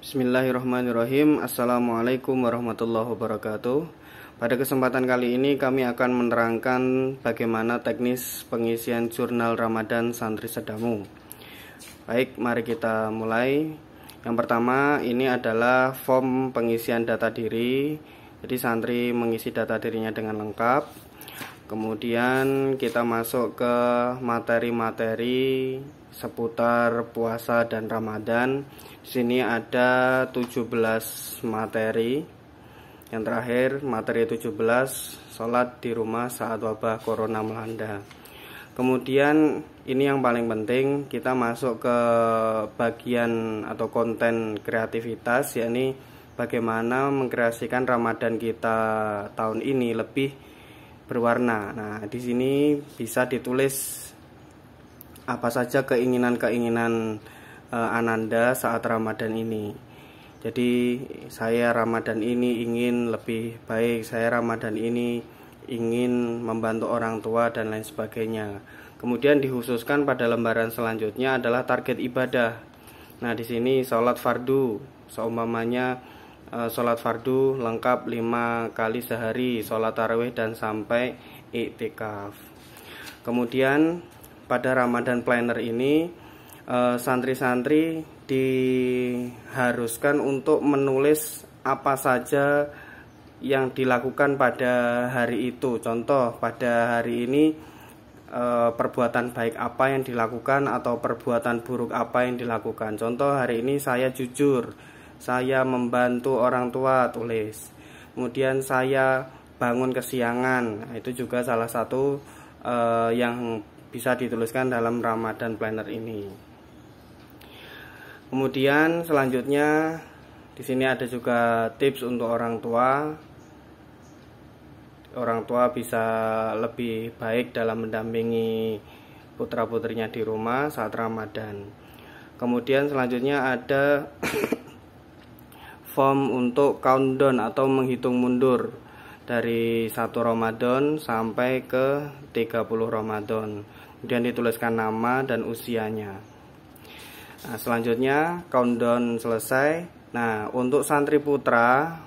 Bismillahirrahmanirrahim Assalamualaikum warahmatullahi wabarakatuh Pada kesempatan kali ini kami akan menerangkan bagaimana teknis pengisian jurnal Ramadan santri sedamu Baik, mari kita mulai Yang pertama ini adalah form pengisian data diri Jadi santri mengisi data dirinya dengan lengkap Kemudian kita masuk ke materi-materi seputar puasa dan Ramadan. Di sini ada 17 materi. Yang terakhir materi 17 salat di rumah saat wabah corona melanda. Kemudian ini yang paling penting kita masuk ke bagian atau konten kreativitas yakni bagaimana mengkreasikan Ramadan kita tahun ini lebih berwarna. Nah, di sini bisa ditulis apa saja keinginan-keinginan e, Ananda saat Ramadan ini. Jadi, saya Ramadan ini ingin lebih baik, saya Ramadan ini ingin membantu orang tua dan lain sebagainya. Kemudian dihususkan pada lembaran selanjutnya adalah target ibadah. Nah, di sini salat fardu, seumpamanya Eh, sholat fardu lengkap lima kali sehari sholat tarawih dan sampai iktikaf kemudian pada Ramadan planner ini eh, santri-santri diharuskan untuk menulis apa saja yang dilakukan pada hari itu contoh pada hari ini eh, perbuatan baik apa yang dilakukan atau perbuatan buruk apa yang dilakukan contoh hari ini saya jujur saya membantu orang tua tulis kemudian saya bangun kesiangan nah, itu juga salah satu uh, yang bisa dituliskan dalam Ramadan planner ini kemudian selanjutnya di sini ada juga tips untuk orang tua orang tua bisa lebih baik dalam mendampingi putra putrinya di rumah saat Ramadan kemudian selanjutnya ada form untuk countdown atau menghitung mundur dari satu Ramadan sampai ke 30 Ramadan. Kemudian dituliskan nama dan usianya. Nah, selanjutnya countdown selesai. Nah, untuk santri putra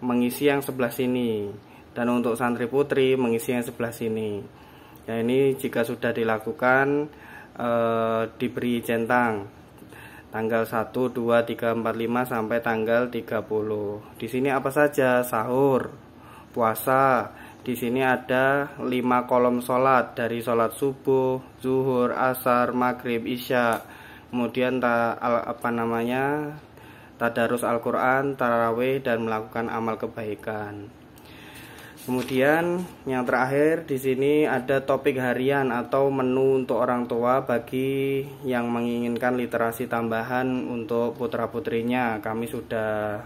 mengisi yang sebelah sini dan untuk santri putri mengisi yang sebelah sini. Ya ini jika sudah dilakukan eh, diberi centang tanggal 1, 2, 3, 4, 5 sampai tanggal 30. Di sini apa saja? Sahur, puasa. Di sini ada 5 kolom salat dari salat subuh, zuhur, asar, maghrib, isya. Kemudian ta, apa namanya? Tadarus Al-Quran, Tarawih, dan melakukan amal kebaikan. Kemudian yang terakhir di sini ada topik harian atau menu untuk orang tua bagi yang menginginkan literasi tambahan untuk putra-putrinya. Kami sudah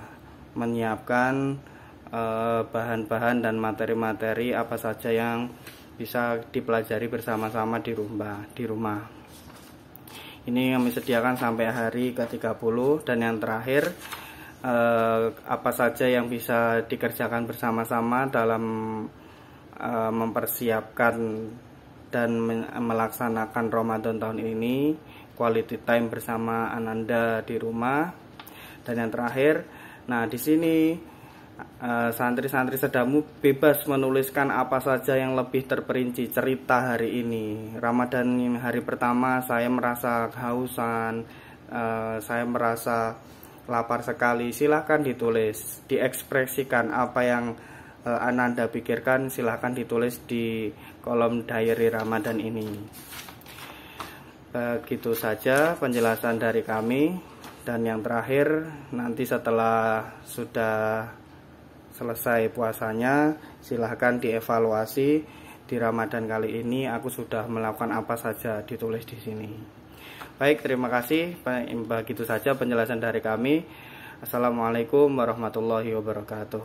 menyiapkan eh, bahan-bahan dan materi-materi apa saja yang bisa dipelajari bersama-sama di rumah di rumah. Ini kami sediakan sampai hari ke-30 dan yang terakhir Eh, apa saja yang bisa dikerjakan bersama-sama dalam eh, mempersiapkan dan melaksanakan Ramadan tahun ini quality time bersama Ananda di rumah dan yang terakhir nah di sini eh, santri-santri sedamu bebas menuliskan apa saja yang lebih terperinci cerita hari ini Ramadan hari pertama saya merasa kehausan saya merasa lapar sekali, silahkan ditulis, diekspresikan apa yang e, Ananda pikirkan, silahkan ditulis di kolom diary Ramadan ini. Begitu eh, saja penjelasan dari kami dan yang terakhir nanti setelah sudah selesai puasanya silahkan dievaluasi di Ramadan kali ini aku sudah melakukan apa saja ditulis di sini. Baik, terima kasih. Begitu saja penjelasan dari kami. Assalamualaikum warahmatullahi wabarakatuh.